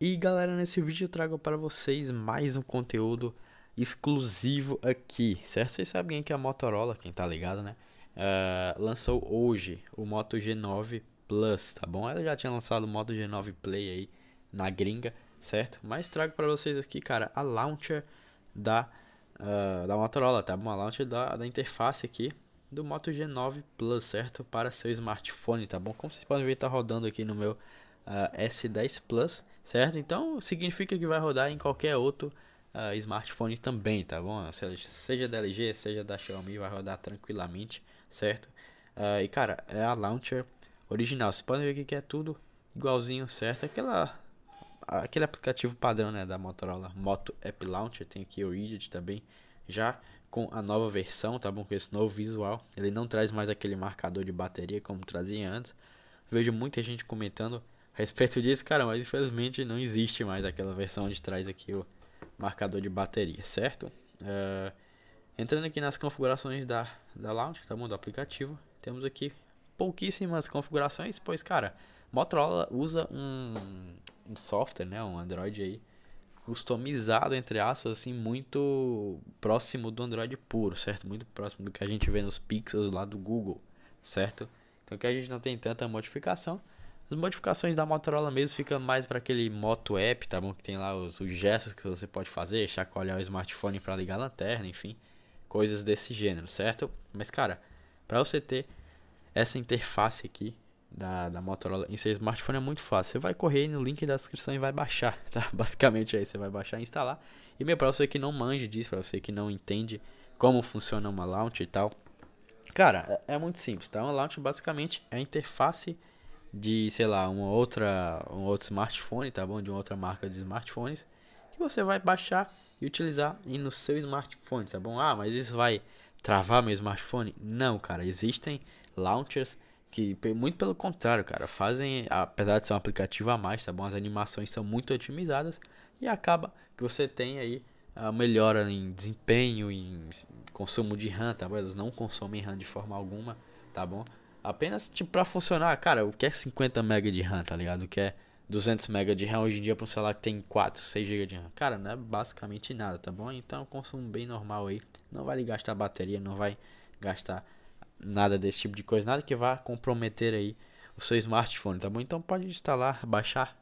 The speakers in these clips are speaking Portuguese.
E galera, nesse vídeo eu trago para vocês mais um conteúdo exclusivo aqui, certo? Vocês sabem que é a Motorola, quem tá ligado, né? Uh, lançou hoje o Moto G9 Plus, tá bom? Ela já tinha lançado o Moto G9 Play aí na gringa, certo? Mas trago para vocês aqui, cara, a launcher da, uh, da Motorola, tá bom? A launcher da, da interface aqui do Moto G9 Plus, certo? Para seu smartphone, tá bom? Como vocês podem ver, tá rodando aqui no meu uh, ah, S10 Plus, certo? Então significa que vai rodar em qualquer outro uh, smartphone também, tá bom? Seja da LG, seja da Xiaomi, vai rodar tranquilamente, certo? Uh, e cara, é a launcher original. Vocês podem ver aqui que é tudo igualzinho, certo? Aquela, aquele aplicativo padrão né, da Motorola Moto App Launcher, tem aqui o widget também já com a nova versão, tá bom? Com esse novo visual, ele não traz mais aquele marcador de bateria como trazia antes. Vejo muita gente comentando respeito disso, cara, mas infelizmente não existe mais aquela versão onde traz aqui o marcador de bateria, certo? Uh, entrando aqui nas configurações da, da Lounge, tá bom? Do aplicativo, temos aqui pouquíssimas configurações, pois, cara, Motorola usa um, um software, né? Um Android aí, customizado, entre aspas, assim, muito próximo do Android puro, certo? Muito próximo do que a gente vê nos pixels lá do Google, certo? Então que a gente não tem tanta modificação, as modificações da Motorola mesmo fica mais para aquele Moto App, tá bom? Que tem lá os, os gestos que você pode fazer, chacoalhar o smartphone para ligar a lanterna, enfim, coisas desse gênero, certo? Mas cara, para você ter essa interface aqui da, da Motorola em seu smartphone é muito fácil. Você vai correr no link da descrição e vai baixar, tá? Basicamente aí é você vai baixar e instalar. E meu, para você que não manja disso, para você que não entende como funciona uma launch e tal, cara, é, é muito simples, tá? Uma launch basicamente é a interface de, sei lá, uma outra, um outro smartphone, tá bom? De uma outra marca de smartphones, que você vai baixar e utilizar no seu smartphone, tá bom? Ah, mas isso vai travar meu smartphone? Não, cara, existem launchers que muito pelo contrário, cara, fazem, apesar de ser um aplicativo a mais, tá bom? As animações são muito otimizadas e acaba que você tem aí a melhora em desempenho, em consumo de RAM, tá bom? Elas não consomem RAM de forma alguma, tá bom? Apenas, tipo, para funcionar, cara, o que é 50 MB de RAM, tá ligado? O que é 200 MB de RAM hoje em dia para um celular que tem 4, 6 GB de RAM? Cara, não é basicamente nada, tá bom? Então, consumo bem normal aí. Não vai gastar bateria, não vai gastar nada desse tipo de coisa, nada que vá comprometer aí o seu smartphone, tá bom? Então, pode instalar, baixar,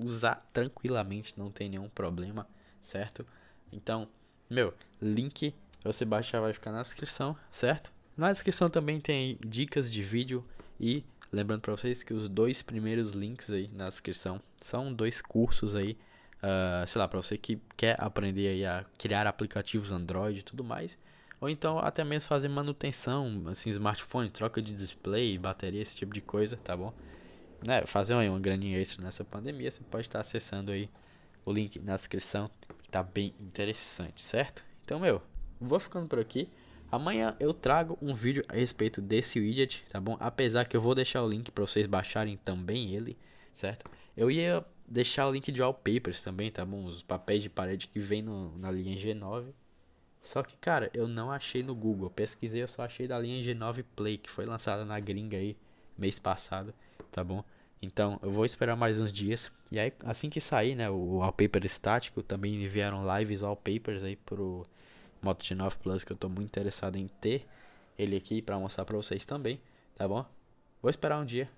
usar tranquilamente, não tem nenhum problema, certo? Então, meu, link pra você baixar vai ficar na descrição, certo? Na descrição também tem dicas de vídeo e lembrando para vocês que os dois primeiros links aí na descrição são dois cursos aí, uh, sei lá, para você que quer aprender aí a criar aplicativos Android e tudo mais, ou então até mesmo fazer manutenção, assim, smartphone, troca de display, bateria, esse tipo de coisa, tá bom? Né, fazer uma, uma graninha extra nessa pandemia, você pode estar acessando aí o link na descrição, que tá bem interessante, certo? Então, meu, vou ficando por aqui. Amanhã eu trago um vídeo a respeito desse widget, tá bom? Apesar que eu vou deixar o link para vocês baixarem também ele, certo? Eu ia deixar o link de wallpapers também, tá bom? Os papéis de parede que vem no, na linha G9. Só que, cara, eu não achei no Google. Eu pesquisei, eu só achei da linha G9 Play, que foi lançada na gringa aí mês passado, tá bom? Então, eu vou esperar mais uns dias. E aí, assim que sair, né, o wallpaper estático, também enviaram lives wallpapers aí pro Moto G9 Plus que eu tô muito interessado em ter ele aqui para mostrar para vocês também, tá bom? Vou esperar um dia,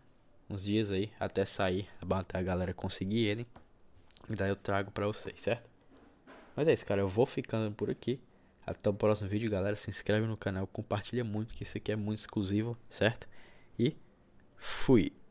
uns dias aí, até sair, tá bom? Até a galera conseguir ele. E daí eu trago para vocês, certo? Mas é isso, cara. Eu vou ficando por aqui. Até o próximo vídeo, galera. Se inscreve no canal, compartilha muito, que isso aqui é muito exclusivo, certo? E fui!